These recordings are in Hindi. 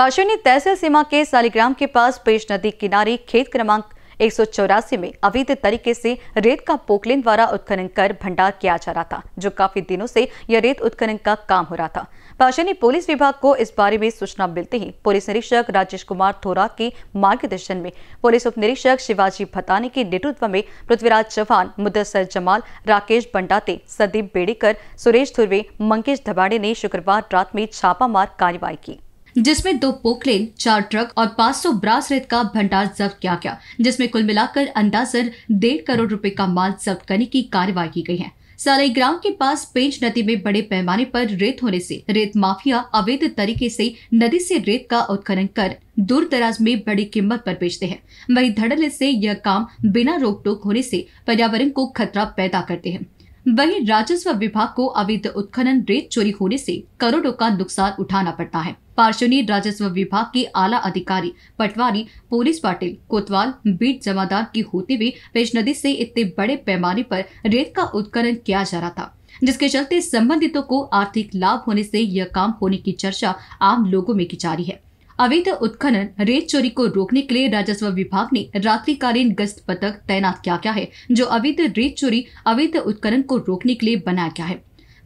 पाशोनी तहसील सीमा के सालिग्राम के पास पेश नदी किनारे खेत क्रमांक एक में अवैध तरीके से रेत का पोकलेन द्वारा उत्खनन कर भंडार किया जा रहा था जो काफी दिनों से यह रेत उत्खनन का काम हो रहा था पाशनी पुलिस विभाग को इस बारे में सूचना मिलते ही पुलिस निरीक्षक राजेश कुमार थोरा के मार्गदर्शन में पुलिस उप निरीक्षक शिवाजी भताने के नेतृत्व में पृथ्वीराज चौहान मुदसर जमाल राकेश बंडाते सदीप बेड़ेकर सुरेश धुर्वे मंकेश धबाड़े ने शुक्रवार रात में छापामार कार्रवाई की जिसमें दो पोखलेन चार ट्रक और 500 ब्रास रेत का भंडार जब्त किया गया जिसमें कुल मिलाकर अंदाजन डेढ़ करोड़ रुपए का माल जब्त करने की कार्रवाई की गई है सालई ग्राम के पास पेंच नदी में बड़े पैमाने पर रेत होने से रेत माफिया अवैध तरीके से नदी से रेत का उत्खनन कर दूर दराज में बड़ी कीमत पर बेचते हैं वहीं धड़ल से यह काम बिना रोक टोक होने से पर्यावरण को खतरा पैदा करते हैं वहीं राजस्व विभाग को अवैध उत्खनन रेत चोरी होने से करोड़ों का नुकसान उठाना पड़ता है पार्श्वनी राजस्व विभाग के आला अधिकारी पटवारी पुलिस पाटिल कोतवाल बीट जमादार की होते हुए पेश नदी से इतने बड़े पैमाने पर रेत का उत्खनन किया जा रहा था जिसके चलते संबंधितों को आर्थिक लाभ होने से यह काम होने की चर्चा आम लोगों में की जा रही है अवैध उत्खनन रेत चोरी को रोकने के लिए राजस्व विभाग ने रात्रिकालीन गश्त पथक तैनात किया गया है जो अवैध रेत चोरी अवैध उत्खनन को रोकने के लिए बनाया गया है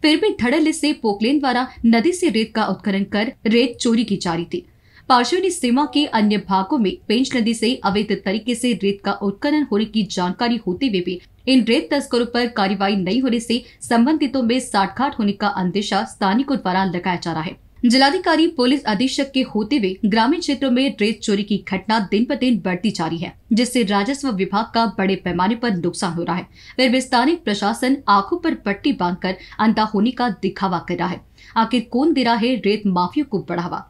फिर भी धड़ल से पोकलेन द्वारा नदी से रेत का उत्खनन कर रेत चोरी की जा रही थी पार्श्वनी सीमा के अन्य भागों में पेंच नदी से अवैध तरीके से रेत का उत्खनन होने की जानकारी होते हुए भी इन रेत तस्करों पर कार्रवाई नहीं होने से संबंधितों में साठघाट होने का अंदेशा स्थानीय द्वारा लगाया जा रहा है जिलाधिकारी पुलिस अधीक्षक के होते हुए ग्रामीण क्षेत्रों में रेत चोरी की घटना दिन ब दिन बढ़ती जा रही है जिससे राजस्व विभाग का बड़े पैमाने पर नुकसान हो रहा है फिर स्थानीय प्रशासन आंखों पर पट्टी बांधकर अंधा होने का दिखावा कर रहा है आखिर कौन दे रहा है रेत माफियों को बढ़ावा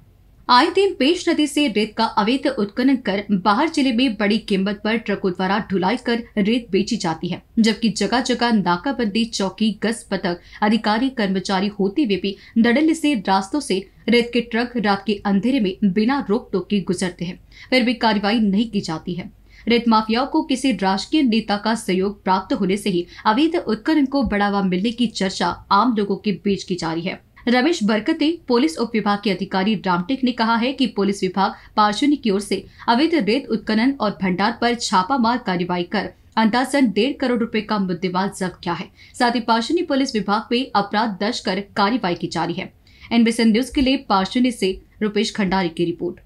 आए दिन पेश नदी से रेत का अवैध उत्खनन कर बाहर जिले में बड़ी कीमत पर ट्रकों द्वारा ढुलाई कर रेत बेची जाती है जबकि जगह जगह नाकाबंदी चौकी गश्त पथक अधिकारी कर्मचारी होते हुए भी दड़ल से रास्तों से रेत के ट्रक रात के अंधेरे में बिना रोक टोक के गुजरते हैं फिर भी कार्रवाई नहीं की जाती है रेत माफियाओं को किसी राजकीय नेता का सहयोग प्राप्त होने से ही अवैध उत्खनन को बढ़ावा मिलने की चर्चा आम लोगों के बीच की जा रही है रमेश बरकते पुलिस उप विभाग के अधिकारी रामटेक ने कहा है कि पुलिस विभाग पार्श्वनी की ओर से अवैध रेत उत्खनन और भंडार पर छापामार कार्रवाई कर अंदाजन डेढ़ करोड़ रुपए का मुद्देमाल जब्त किया है साथ ही पार्श्वनी पुलिस विभाग में अपराध दर्ज कर कार्रवाई की जा रही है एनबीसी न्यूज के लिए पार्शुनी से रुपेश खंडारी की रिपोर्ट